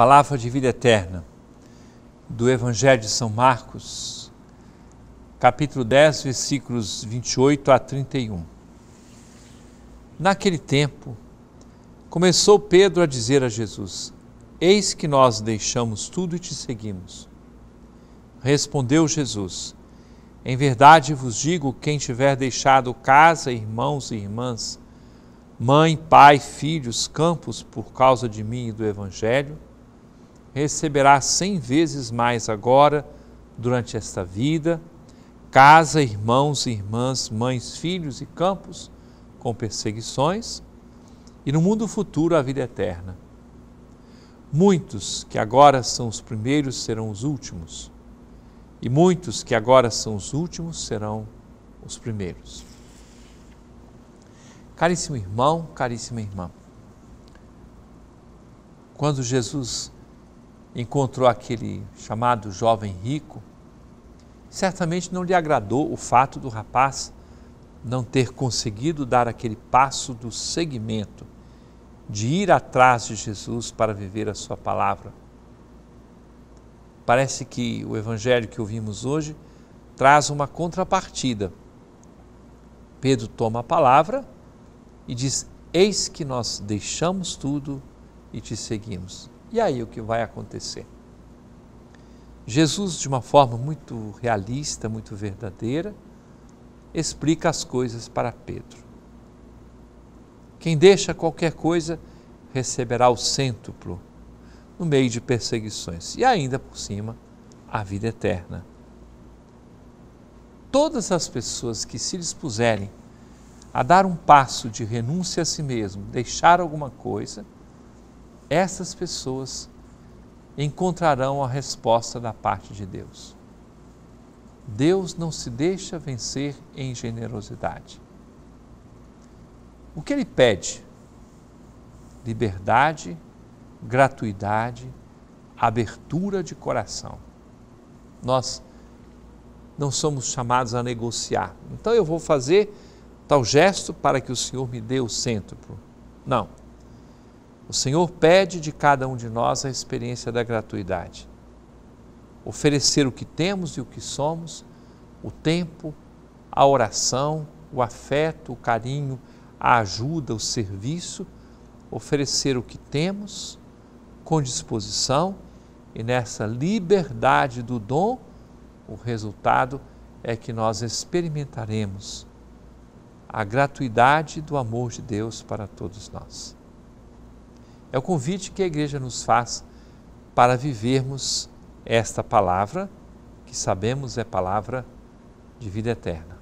palavra de vida eterna do Evangelho de São Marcos, capítulo 10, versículos 28 a 31. Naquele tempo, começou Pedro a dizer a Jesus: Eis que nós deixamos tudo e te seguimos. Respondeu Jesus: Em verdade vos digo: quem tiver deixado casa, irmãos e irmãs, mãe, pai, filhos, campos, por causa de mim e do Evangelho, receberá cem vezes mais agora, durante esta vida, casa, irmãos, irmãs, mães, filhos e campos, com perseguições, e no mundo futuro a vida eterna. Muitos que agora são os primeiros serão os últimos, e muitos que agora são os últimos serão os primeiros. Caríssimo irmão, caríssima irmã, quando Jesus encontrou aquele chamado jovem rico, certamente não lhe agradou o fato do rapaz não ter conseguido dar aquele passo do seguimento, de ir atrás de Jesus para viver a sua palavra. Parece que o evangelho que ouvimos hoje traz uma contrapartida. Pedro toma a palavra e diz: Eis que nós deixamos tudo e te seguimos. E aí o que vai acontecer? Jesus, de uma forma muito realista, muito verdadeira, explica as coisas para Pedro. Quem deixa qualquer coisa receberá o cêntuplo no meio de perseguições e ainda por cima a vida eterna. Todas as pessoas que se dispuserem a dar um passo de renúncia a si mesmo, deixar alguma coisa, essas pessoas encontrarão a resposta da parte de Deus. Deus não se deixa vencer em generosidade. O que ele pede? Liberdade, gratuidade, abertura de coração. Nós não somos chamados a negociar. Então eu vou fazer tal gesto para que o Senhor me dê o cêntuplo. Não. O Senhor pede de cada um de nós a experiência da gratuidade. Oferecer o que temos e o que somos, o tempo, a oração, o afeto, o carinho, a ajuda, o serviço, oferecer o que temos com disposição e nessa liberdade do dom, o resultado é que nós experimentaremos a gratuidade do amor de Deus para todos nós. É o convite que a igreja nos faz para vivermos esta palavra, que sabemos é palavra de vida eterna.